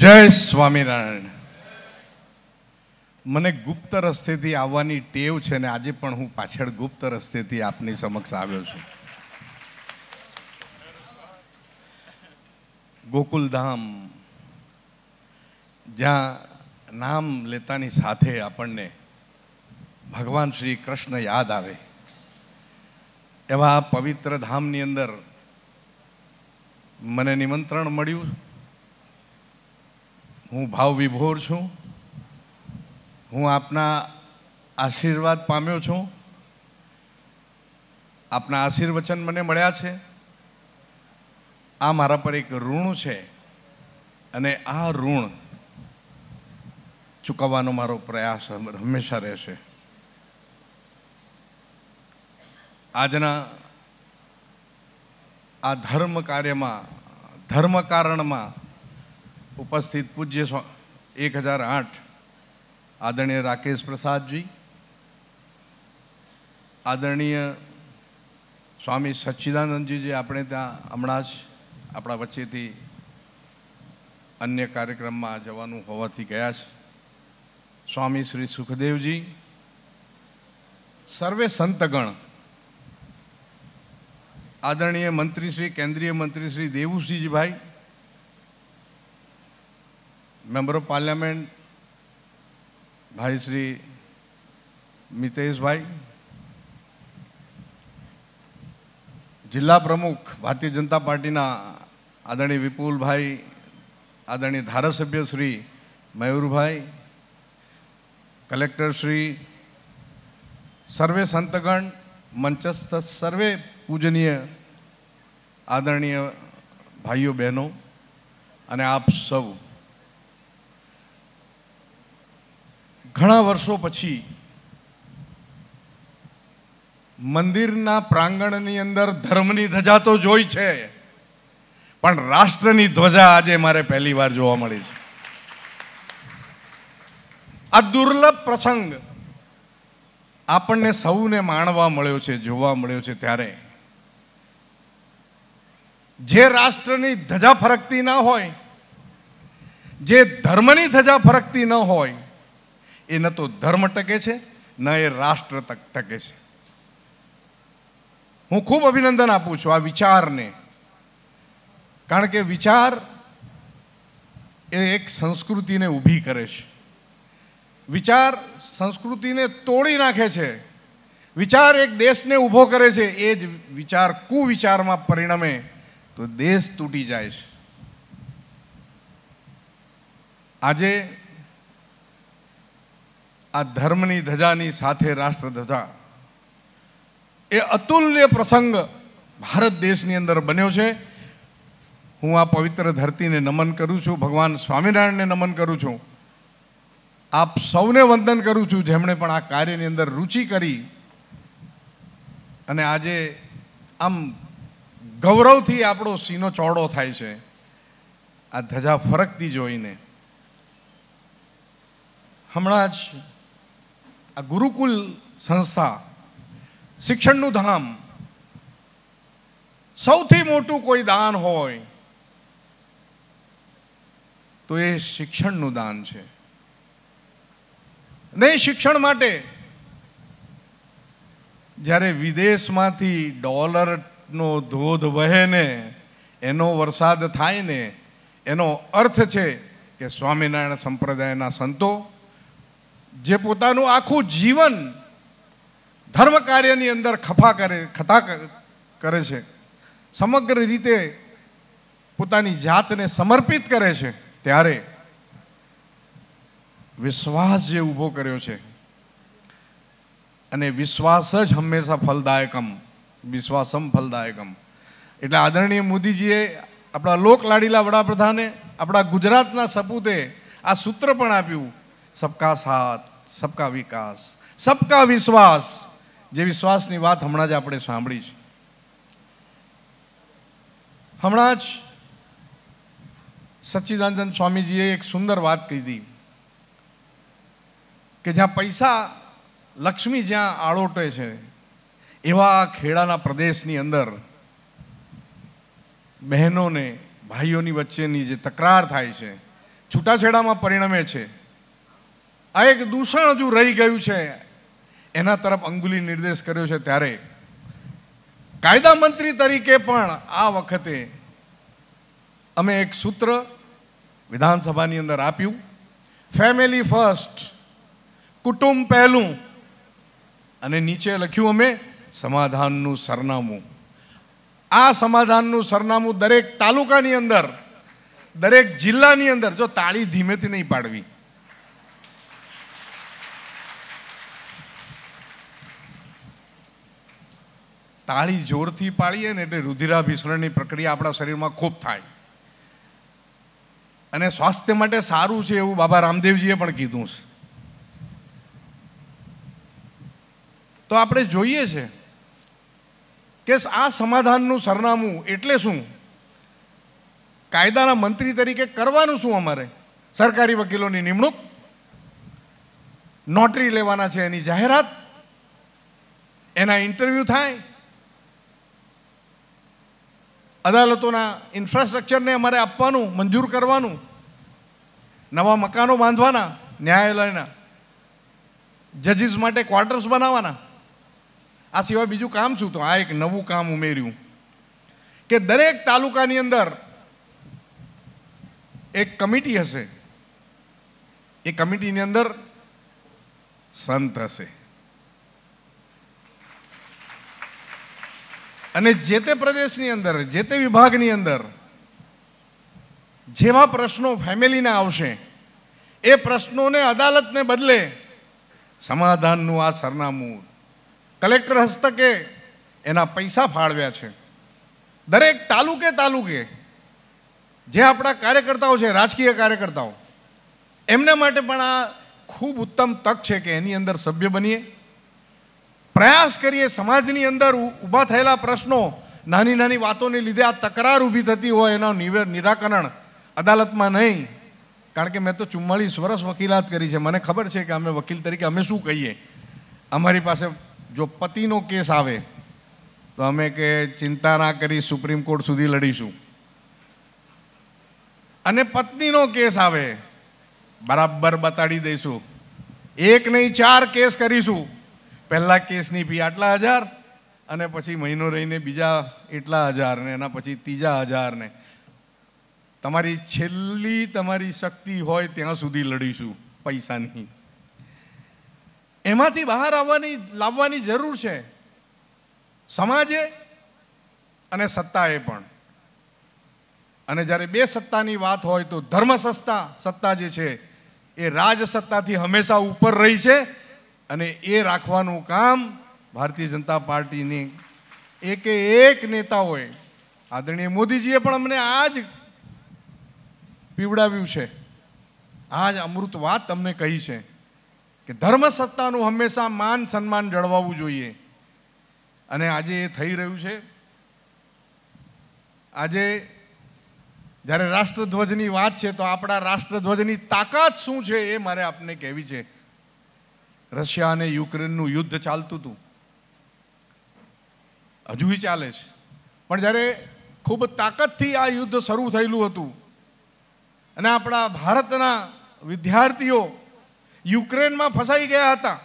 જય સ્વામિનારાયણ મને ગુપ્ત રસ્તેથી આવવાની ટેવ છે ને આજે પણ હું પાછળ ગુપ્ત રસ્તેથી આપની સમક્ષ આવ્યો છું ગોકુલધામ જ્યાં નામ લેતાની સાથે આપણને ભગવાન શ્રી કૃષ્ણ યાદ આવે એવા પવિત્ર ધામની અંદર મને નિમંત્રણ મળ્યું હું ભાવ વિભોર છું હું આપના આશીર્વાદ પામ્યો છું આપના આશીર્વચન મને મળ્યા છે આ મારા પર એક ઋણ છે અને આ ઋણ ચૂકવવાનો મારો પ્રયાસ હંમેશા રહેશે આજના આ ધર્મ કાર્યમાં ધર્મ કારણમાં ઉપસ્થિત પૂજ્ય એક હજાર આઠ આદરણીય રાકેશ પ્રસાદજી આદરણીય સ્વામી સચ્ચિદાનંદજી જે આપણે ત્યાં હમણાં જ આપણા વચ્ચેથી અન્ય કાર્યક્રમમાં જવાનું હોવાથી ગયા છે સ્વામી શ્રી સુખદેવજી સર્વે સંતગણ આદરણીય મંત્રી શ્રી કેન્દ્રીય મંત્રી Shri Devusinhjibhai member of parliament ભાઈ શ્રી મિતેશભાઈ જિલ્લા પ્રમુખ ભારતીય જનતા પાર્ટીના આદરણીય વિપુલભાઈ આદરણીય ધારાસભ્ય શ્રી મયુરભાઈ કલેક્ટર શ્રી સર્વે સંતગણ મંચસ્થ સર્વે પૂજનીય આદરણીય ભાઈઓ બહેનો અને આપ સૌ ઘણા વર્ષો પછી મંદિરના પ્રાંગણની અંદર ધર્મની ધજા તો જોઈ છે પણ રાષ્ટ્રની ધ્વજા આજે મારે પહેલી વાર જોવા મળી છે આ દુર્લભ પ્રસંગ આપણને સૌને માણવા મળ્યો છે જોવા મળ્યો છે ત્યારે જે રાષ્ટ્રની ધજા ફરકતી ન હોય જે ધર્મની ધજા ફરકતી ન હોય એ ન તો ધર્મ ટકે છે ન એ રાષ્ટ્ર ટકે છે હું ખૂબ અભિનંદન આપું છું આ વિચારને કારણ કે વિચાર એ એક સંસ્કૃતિને ઊભી કરે છે વિચાર સંસ્કૃતિને તોડી નાખે છે વિચાર એક દેશને ઊભો કરે છે એ જ વિચાર કુવિચારમાં પરિણમે તો દેશ તૂટી જાય છે આજે આ ધર્મની ધજાની સાથે રાષ્ટ્રધ્વજા એ અતુલ્ય પ્રસંગ ભારત દેશની અંદર બન્યો છે હું આ પવિત્ર ધરતીને નમન કરું છું ભગવાન સ્વામિનારાયણને નમન કરું છું આપ સૌને વંદન કરું છું જેમણે પણ આ કાર્યની અંદર રુચિ કરી અને આજે આમ ગૌરવથી આપણો સીનો ચોડો થાય છે આ ધજા ફરકતી જોઈને હમણાં જ આ ગુરુકુલ સંસ્થા શિક્ષણનું ધામ સૌથી મોટું કોઈ દાન હોય તો એ શિક્ષણનું દાન છે ને શિક્ષણ માટે જ્યારે વિદેશમાંથી ડોલરનો ધોધ વહે ને એનો વરસાદ થાય ને એનો અર્થ છે કે સ્વામિનારાયણ સંપ્રદાયના સંતો જે પોતાનું આખું જીવન ધર્મ કાર્યની અંદર ખફા કરે ખતા કરે છે સમગ્ર રીતે પોતાની જાતને સમર્પિત કરે છે ત્યારે વિશ્વાસ જે ઊભો કર્યો છે અને વિશ્વાસ જ હંમેશા ફલદાયકમ વિશ્વાસમ ફલદાયકમ એટલે આદરણીય મોદીજીએ આપણા લોક લાડીલા વડાપ્રધાને આપણા ગુજરાતના સપૂતે આ સૂત્ર પણ આપ્યું સબકા સાથ સબકા વિકાસ સબકા વિશ્વાસ જે વિશ્વાસની વાત હમણાં જ આપણે સાંભળી છે હમણાં જ સચ્ચિદાનંદ સ્વામીજીએ એક સુંદર વાત કીધી કે જ્યાં પૈસા લક્ષ્મી જ્યાં આળોટે છે એવા ખેડાના પ્રદેશની અંદર બહેનોને ભાઈઓની વચ્ચેની જે તકરાર થાય છે છૂટાછેડામાં પરિણમે છે આ એક દૂષણ હજુ રહી ગયું છે એના તરફ અંગુલી નિર્દેશ કર્યો છે ત્યારે કાયદા મંત્રી તરીકે પણ આ વખતે અમે એક સૂત્ર વિધાનસભાની અંદર આપ્યું ફેમિલી ફર્સ્ટ કુટુંબ પહેલું અને નીચે લખ્યું અમે સમાધાનનું સરનામું આ સમાધાનનું સરનામું દરેક તાલુકાની અંદર દરેક જિલ્લાની અંદર જો તાળી ધીમેથી નહીં પાડવી તાળી જોરથી પાડીએ ને એટલે રુધિરાભિસરણની પ્રક્રિયા આપણા શરીરમાં ખૂબ થાય અને સ્વાસ્થ્ય માટે સારું છે એવું બાબા રામદેવજીએ પણ કીધું છે તો આપણે જોઈએ છે કે આ સમાધાનનું સરનામું એટલે શું કાયદાના મંત્રી તરીકે કરવાનું શું અમારે સરકારી વકીલોની નિમણૂક નોટરી લેવાના છે એની જાહેરાત એના ઇન્ટરવ્યૂ થાય અદાલતોના ઇન્ફ્રાસ્ટ્રક્ચરને અમારે આપવાનું મંજૂર કરવાનું નવા મકાનો બાંધવાના ન્યાયાલયના જજીસ માટે ક્વાર્ટર્સ બનાવવાના આ સિવાય બીજું કામ શું તો આ એક નવું કામ ઉમેર્યું કે દરેક તાલુકાની અંદર એક કમિટી હશે એ કમિટીની અંદર સંત હશે અને જે તે પ્રદેશની અંદર જે તે વિભાગની અંદર જેવા પ્રશ્નો ફેમિલીના આવશે એ પ્રશ્નોને અદાલતને બદલે સમાધાનનું આ સરનામું કલેક્ટર હસ્તકે એના પૈસા ફાળવ્યા છે દરેક તાલુકે તાલુકે જે આપણા કાર્યકર્તાઓ છે રાજકીય કાર્યકર્તાઓ એમના માટે પણ આ ખૂબ ઉત્તમ તક છે કે એની અંદર સભ્ય બનીએ પ્રયાસ કરીએ સમાજની અંદર ઊભા થયેલા પ્રશ્નો નાની નાની વાતોને લીધે આ તકરાર ઊભી થતી હોય એના નિરાકરણ અદાલતમાં નહીં કારણ કે મેં તો ચુમ્માળીસ વર્ષ વકીલાત કરી છે મને ખબર છે કે અમે વકીલ તરીકે અમે શું કહીએ અમારી પાસે જો પતિનો કેસ આવે તો અમે કે ચિંતા ના કરી સુપ્રીમ કોર્ટ સુધી લડીશું અને પત્નીનો કેસ આવે બરાબર બતાડી દઈશું એક નહીં ચાર કેસ કરીશું પહેલાં કેસની ફી આટલા હજાર અને પછી મહિનો રહીને બીજા એટલા હજાર ને એના પછી ત્રીજા હજાર ને તમારી છેલ્લી તમારી શક્તિ હોય ત્યાં સુધી લડીશું પૈસાની એમાંથી બહાર આવવાની લાવવાની જરૂર છે સમાજે અને સત્તાએ પણ અને જ્યારે બે સત્તાની વાત હોય તો ધર્મ સત્તા સત્તા જે છે એ રાજ સત્તાથી હંમેશા ઉપર રહી છે અને એ રાખવાનું કામ ભારતીય જનતા પાર્ટીની એકે એક નેતાઓએ આદરણીય મોદીજીએ પણ અમને આ જ પીવડાવ્યું છે આ જ અમૃત વાત તમને કહી છે કે ધર્મ સત્તાનું હંમેશા માન સન્માન જળવાવું જોઈએ અને આજે એ થઈ રહ્યું છે આજે જ્યારે રાષ્ટ્રધ્વજની વાત છે તો આપણા રાષ્ટ્રધ્વજની તાકાત શું છે એ મારે આપને કહેવી છે રશિયા અને યુક્રેનનું યુદ્ધ ચાલતું હતું હજુ ચાલે છે પણ જ્યારે ખૂબ તાકાતથી આ યુદ્ધ શરૂ થયેલું હતું અને આપણા ભારતના વિદ્યાર્થીઓ યુક્રેનમાં ફસાઈ ગયા હતા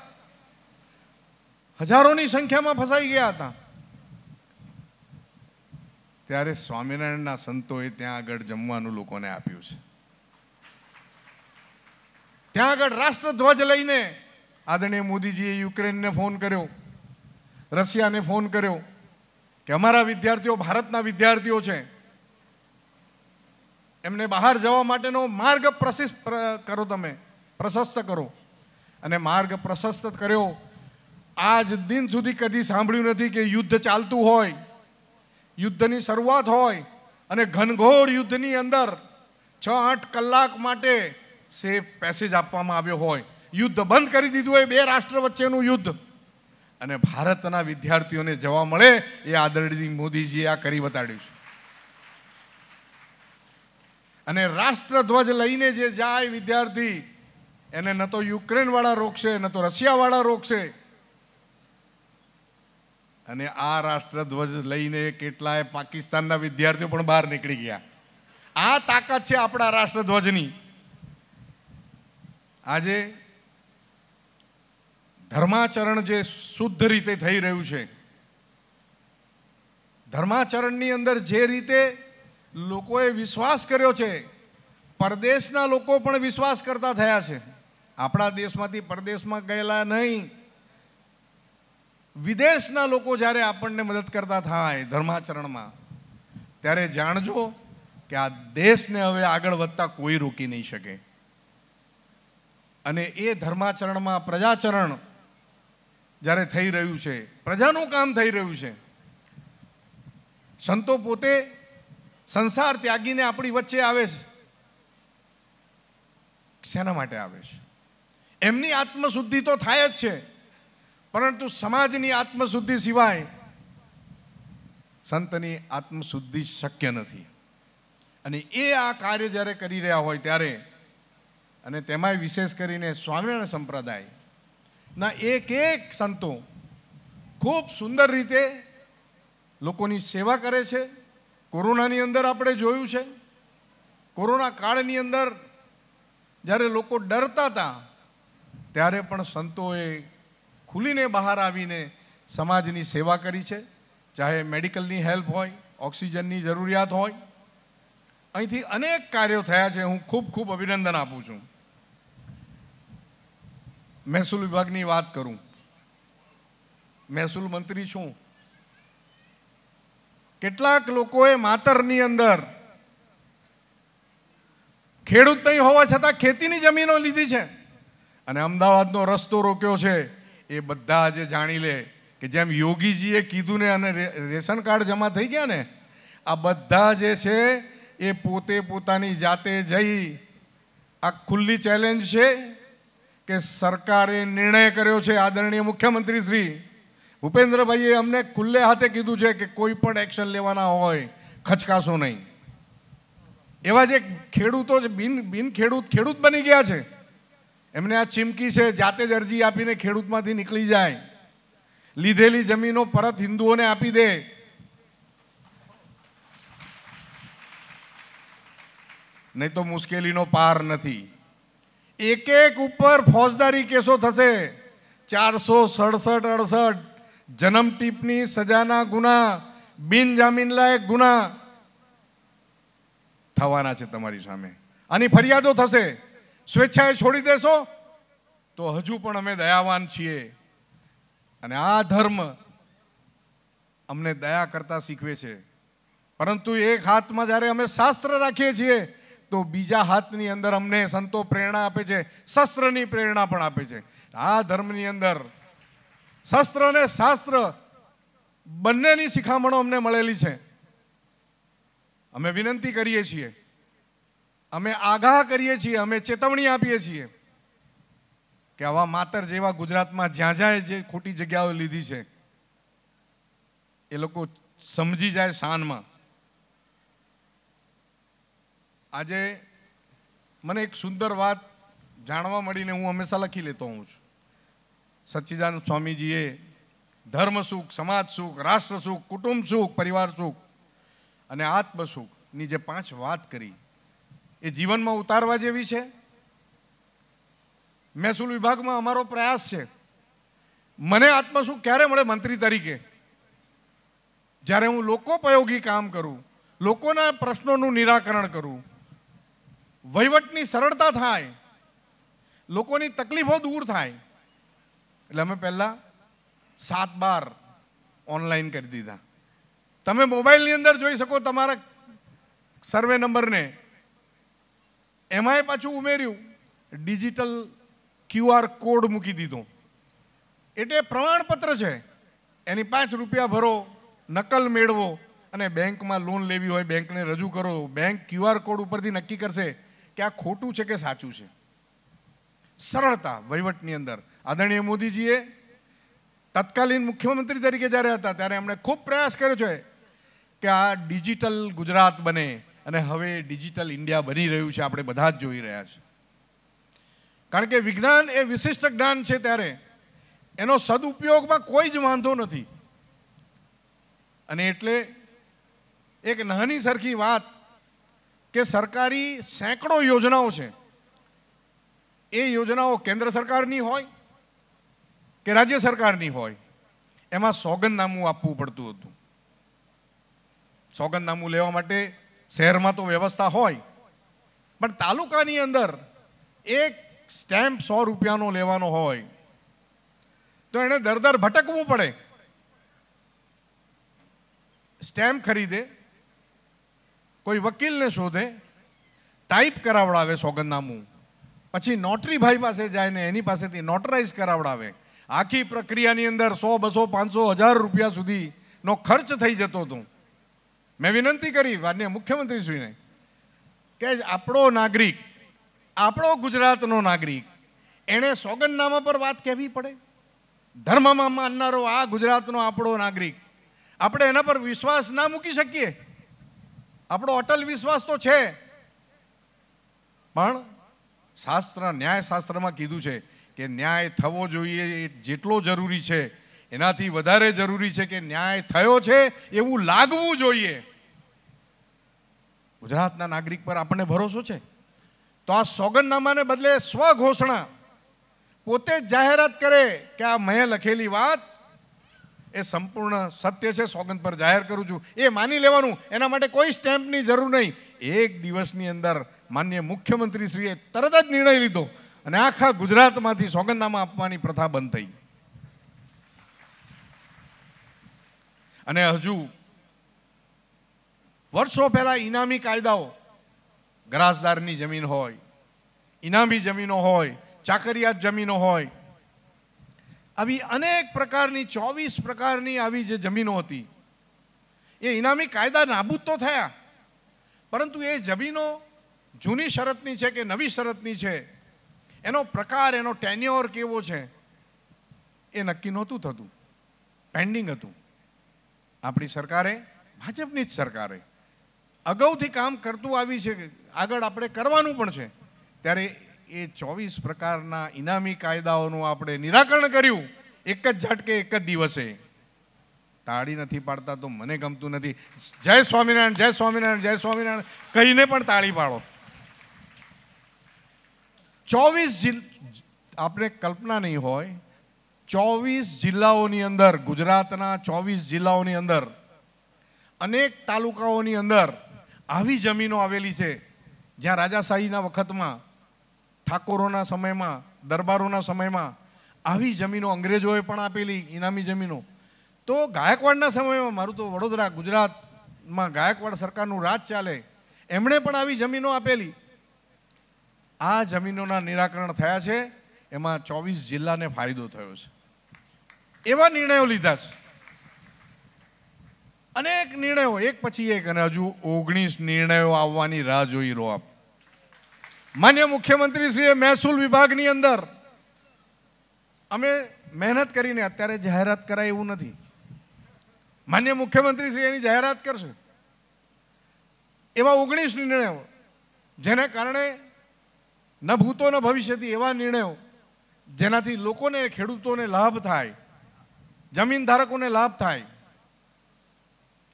હજારોની સંખ્યામાં ફસાઈ ગયા હતા ત્યારે સ્વામિનારાયણના સંતોએ ત્યાં આગળ જમવાનું લોકોને આપ્યું છે ત્યાં આગળ રાષ્ટ્રધ્વજ લઈને આદરણીય મોદીજીએ યુક્રેનને ફોન કર્યો રશિયાને ફોન કર્યો કે અમારા વિદ્યાર્થીઓ ભારતના વિદ્યાર્થીઓ છે એમને બહાર જવા માટેનો માર્ગ પ્રશિસ્ત કરો તમે પ્રશસ્ત કરો અને માર્ગ પ્રશસ્ત કર્યો આજ દિન સુધી કદી સાંભળ્યું નથી કે યુદ્ધ ચાલતું હોય યુદ્ધની શરૂઆત હોય અને ઘનઘોર યુદ્ધની અંદર છ આઠ કલાક માટે સેફ પેસેજ આપવામાં આવ્યો હોય યુદ્ધ બંધ કરી દીધું હોય બે રાષ્ટ્ર વચ્ચેનું યુદ્ધ અને ભારતના વિદ્યાર્થીઓને જવા મળે એ આદરણીય મોદીજીએ આ કરી બતાડ્યું છે અને રાષ્ટ્રધ્વજ લઈને જે જાય વિદ્યાર્થી એને ન તો યુક્રેનવાળા રોકશે ન તો રશિયાવાળા રોકશે અને આ રાષ્ટ્રધ્વજ લઈને કેટલાય પાકિસ્તાનના વિદ્યાર્થીઓ પણ બહાર નીકળી ગયા આ તાકાત છે આપણા રાષ્ટ્રધ્વજની આજે ધર્માચરણ જે શુદ્ધ રીતે થઈ રહ્યું છે ધર્માચરણની અંદર જે રીતે લોકોએ વિશ્વાસ કર્યો છે પરદેશના લોકો પણ વિશ્વાસ કરતા થયા છે આપણા દેશમાંથી પરદેશમાં ગયેલા નહીં વિદેશના લોકો જ્યારે આપણને મદદ કરતા થાય ધર્માચરણમાં ત્યારે જાણજો કે આ દેશને હવે આગળ વધતા કોઈ રોકી નહીં શકે અને એ ધર્માચરણમાં પ્રજાચરણ જ્યારે થઈ રહ્યું છે પ્રજાનું કામ થઈ રહ્યું છે સંતો પોતે સંસાર ત્યાગીને આપણી વચ્ચે આવે છે શેના માટે આવે છે એમની આત્મશુદ્ધિ તો થાય જ છે પરંતુ સમાજની આત્મશુદ્ધિ સિવાય સંતની આત્મશુદ્ધિ શક્ય નથી અને એ આ કાર્ય જ્યારે કરી રહ્યા હોય ત્યારે અને તેમાંય વિશેષ કરીને સ્વામિનારાયણ સંપ્રદાય ના એક એક સંતો ખૂબ સુંદર રીતે લોકોની સેવા કરે છે કોરોનાની અંદર આપણે જોયું છે કોરોના કાળની અંદર જ્યારે લોકો ડરતા હતા ત્યારે પણ સંતોએ ખુલીને બહાર આવીને સમાજની સેવા કરી છે ચાહે મેડિકલની હેલ્પ હોય ઓક્સિજનની જરૂરિયાત હોય અહીંથી અનેક કાર્યો થયા છે હું ખૂબ ખૂબ અભિનંદન આપું છું મહેસૂલ વિભાગની વાત કરું મહેસૂલ મંત્રી છું કેટલાક લોકોએ માતરની અંદર ખેડૂત નહીં હોવા છતાં ખેતીની જમીનો લીધી છે અને અમદાવાદનો રસ્તો રોક્યો છે એ બધા આજે જાણી લે કે જેમ યોગીજીએ કીધું ને અને રેશન કાર્ડ જમા થઈ ગયા ને આ બધા જે છે એ પોતે પોતાની જાતે જઈ આ ખુલ્લી ચેલેન્જ છે કે સરકારે નિર્ણય કર્યો છે આદરણીય મુખ્યમંત્રી શ્રી ભૂપેન્દ્રભાઈએ અમને ખુલ્લે હાથે કીધું છે કે કોઈ પણ એક્શન લેવાના હોય ખચકાશો નહીં એવા જે ખેડૂતો બિન બિન ખેડૂત ખેડૂત બની ગયા છે એમને આ ચીમકી છે જાતે જ અરજી આપીને ખેડૂતમાંથી નીકળી જાય લીધેલી જમીનો પરત હિન્દુઓને આપી દે નહીં તો મુશ્કેલીનો પાર નથી એક એક ઉપર ફોજદારી કેસો થશે ચારસો સડસઠ અડસઠ જન્મ ટીપની સજાના ગુના બિનજામીનલાયક ગુના થવાના છે તમારી સામે આની ફરિયાદો થશે સ્વેચ્છાએ છોડી દેશો તો હજુ પણ અમે દયાવાન છીએ અને આ ધર્મ અમને દયા કરતા શીખવે છે પરંતુ એક હાથમાં જ્યારે અમે શાસ્ત્ર રાખીએ છીએ તો બીજા હાથની અંદર અમને સંતો પ્રેરણા આપે છે શસ્ત્રની પ્રેરણા પણ આપે છે આ ધર્મની અંદર શસ્ત્ર અને શાસ્ત્ર બંનેની શિખામણો અમને મળેલી છે અમે વિનંતી કરીએ છીએ અમે આગાહ કરીએ છીએ અમે ચેતવણી આપીએ છીએ કે આવા માતર જેવા ગુજરાતમાં જ્યાં જ્યાં જે ખોટી જગ્યાઓ લીધી છે એ લોકો સમજી જાય શાનમાં આજે મને એક સુંદર વાત જાણવા મળીને હું હંમેશા લખી લેતો હોઉં છું સચ્ચિદાનંદ સ્વામીજીએ ધર્મ સુખ સમાજ સુખ રાષ્ટ્ર સુખ કુટુંબ સુખ પરિવાર સુખ અને આત્મ સુખની જે પાંચ વાત કરી એ જીવનમાં ઉતારવા જેવી છે મહેસૂલ વિભાગમાં અમારો પ્રયાસ છે મને આત્મસુખ ક્યારે મળે મંત્રી તરીકે જ્યારે હું લોકોપયોગી કામ કરું લોકોના પ્રશ્નોનું નિરાકરણ કરું વહીવટની સરળતા થાય લોકોની તકલીફો દૂર થાય એટલે અમે પહેલાં સાત બાર ઓનલાઈન કરી દીધા તમે મોબાઈલની અંદર જોઈ શકો તમારા સર્વે નંબરને એમાંય પાછું ઉમેર્યું ડિજિટલ ક્યુઆર કોડ મૂકી દીધો એટલે પ્રમાણપત્ર છે એની પાંચ રૂપિયા ભરો નકલ મેળવો અને બેંકમાં લોન લેવી હોય બેંકને રજૂ કરો બેંક ક્યુઆર કોડ ઉપરથી નક્કી કરશે કે આ ખોટું છે કે સાચું છે સરળતા વહીવટની અંદર આદરણીય મોદીજીએ તત્કાલીન મુખ્યમંત્રી તરીકે જ્યારે હતા ત્યારે એમણે ખૂબ પ્રયાસ કર્યો છે કે આ ડિજિટલ ગુજરાત બને અને હવે ડિજિટલ ઇન્ડિયા બની રહ્યું છે આપણે બધા જ જોઈ રહ્યા છે કારણ કે વિજ્ઞાન એ વિશિષ્ટ જ્ઞાન છે ત્યારે એનો સદુપયોગમાં કોઈ જ વાંધો નથી અને એટલે એક નાની સરખી વાત કે સરકારી સેંકડો યોજનાઓ છે એ યોજનાઓ કેન્દ્ર સરકારની હોય કે રાજ્ય સરકારની હોય એમાં સોગંદનામું આપવું પડતું હતું સોગંદનામું લેવા માટે શહેરમાં તો વ્યવસ્થા હોય પણ તાલુકાની અંદર એક સ્ટેમ્પ સો રૂપિયાનો લેવાનો હોય તો એને દર દર ભટકવું પડે સ્ટેમ્પ ખરીદે કોઈ વકીલને શોધે ટાઈપ કરાવડાવે સોગંદનામું પછી નોટરી ભાઈ પાસે જાય ને એની પાસેથી નોટરાઇઝ કરાવડાવે આખી પ્રક્રિયાની અંદર સો બસો પાંચસો હજાર રૂપિયા સુધીનો ખર્ચ થઈ જતો હતો મેં વિનંતી કરી માન્ય મુખ્યમંત્રીશ્રીને કે આપણો નાગરિક આપણો ગુજરાતનો નાગરિક એણે સોગંદનામા પર વાત કહેવી પડે ધર્મમાં માનનારો આ ગુજરાતનો આપણો નાગરિક આપણે એના પર વિશ્વાસ ના મૂકી શકીએ આપણો અટલ વિશ્વાસ તો છે પણ શાસ્ત્ર ન્યાયશાસ્ત્રમાં કીધું છે કે ન્યાય થવો જોઈએ એ જેટલો જરૂરી છે એનાથી વધારે જરૂરી છે કે ન્યાય થયો છે એવું લાગવું જોઈએ ગુજરાતના નાગરિક પર આપણને ભરોસો છે તો આ સોગંદનામાને બદલે સ્વઘોષણા પોતે જાહેરાત કરે કે આ મેં લખેલી વાત એ સંપૂર્ણ સત્ય છે સોગંદ પર જાહેર કરું છું એ માની લેવાનું એના માટે કોઈ સ્ટેમ્પની જરૂર નહીં એક દિવસની અંદર માન્ય મુખ્યમંત્રીશ્રીએ તરત જ નિર્ણય લીધો અને આખા ગુજરાતમાંથી સોગંદનામા આપવાની પ્રથા બંધ થઈ અને હજુ વર્ષો પહેલાં ઇનામી કાયદાઓ ગ્રાસદારની જમીન હોય ઇનામી જમીનો હોય ચાકરિયાત જમીનો હોય આવી અનેક પ્રકારની ચોવીસ પ્રકારની આવી જે જમીનો હતી એ ઇનામી કાયદા નાબૂદ તો થયા પરંતુ એ જમીનો જૂની શરતની છે કે નવી શરતની છે એનો પ્રકાર એનો ટેન્યોર કેવો છે એ નક્કી નહોતું થતું પેન્ડિંગ હતું આપણી સરકારે ભાજપની જ સરકારે અગાઉથી કામ કરતું આવી છે આગળ આપણે કરવાનું પણ છે ત્યારે એ ચોવીસ પ્રકારના ઇનામી કાયદાઓનું આપણે નિરાકરણ કર્યું એક જ ઝટકે એક જ દિવસે તાળી નથી પાડતા તો મને ગમતું નથી જય સ્વામિનારાયણ જય સ્વામિનારાયણ જય સ્વામિનારાયણ કહીને પણ તાળી પાડો ચોવીસ જિલ આપણે કલ્પના નહીં હોય ચોવીસ જિલ્લાઓની અંદર ગુજરાતના ચોવીસ જિલ્લાઓની અંદર અનેક તાલુકાઓની અંદર આવી જમીનો આવેલી છે જ્યાં રાજાશાહીના વખતમાં ઠાકોરોના સમયમાં દરબારોના સમયમાં આવી જમીનો અંગ્રેજોએ પણ આપેલી ઇનામી જમીનો તો ગાયકવાડના સમયમાં મારું તો વડોદરા ગુજરાતમાં ગાયકવાડ સરકારનું રાજ ચાલે એમણે પણ આવી જમીનો આપેલી આ જમીનોના નિરાકરણ થયા છે એમાં ચોવીસ જિલ્લાને ફાયદો થયો છે એવા નિર્ણયો લીધા છે અનેક નિર્ણયો એક પછી એક અને હજુ ઓગણીસ નિર્ણયો આવવાની રાહ જોઈ રહો આપ માન્ય મુખ્યમંત્રીશ્રીએ મહેસૂલ વિભાગની અંદર અમે મહેનત કરીને અત્યારે જાહેરાત કરાય એવું નથી માન્ય મુખ્યમંત્રીશ્રી એની જાહેરાત કરશે એવા ઓગણીસ નિર્ણયો જેના કારણે ન ભૂતો ન ભવિષ્યથી એવા નિર્ણયો જેનાથી લોકોને ખેડૂતોને લાભ થાય જમીન ધારકોને લાભ થાય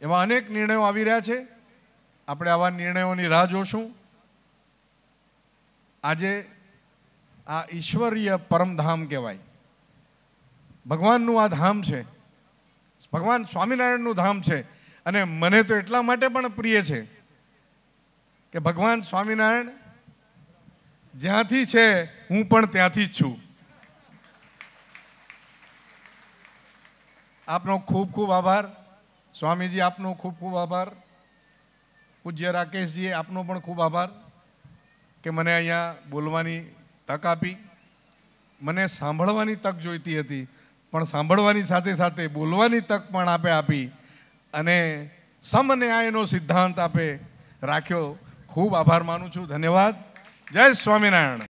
એવા અનેક નિર્ણયો આવી રહ્યા છે આપણે આવા નિર્ણયોની રાહ જોશું આજે આ ઈશ્વરીય પરમધામ કહેવાય ભગવાનનું આ ધામ છે ભગવાન સ્વામિનારાયણનું ધામ છે અને મને તો એટલા માટે પણ પ્રિય છે કે ભગવાન સ્વામિનારાયણ જ્યાંથી છે હું પણ ત્યાંથી જ છું આપનો ખૂબ ખૂબ આભાર સ્વામીજી આપનો ખૂબ ખૂબ આભાર પૂજ્ય રાકેશજીએ આપનો પણ ખૂબ આભાર કે મને અહીંયા બોલવાની તક આપી મને સાંભળવાની તક જોઈતી હતી પણ સાંભળવાની સાથે સાથે બોલવાની તક પણ આપે આપી અને સમન્યાયનો સિદ્ધાંત આપે રાખ્યો ખૂબ આભાર માનું છું ધન્યવાદ જય સ્વામિનારાયણ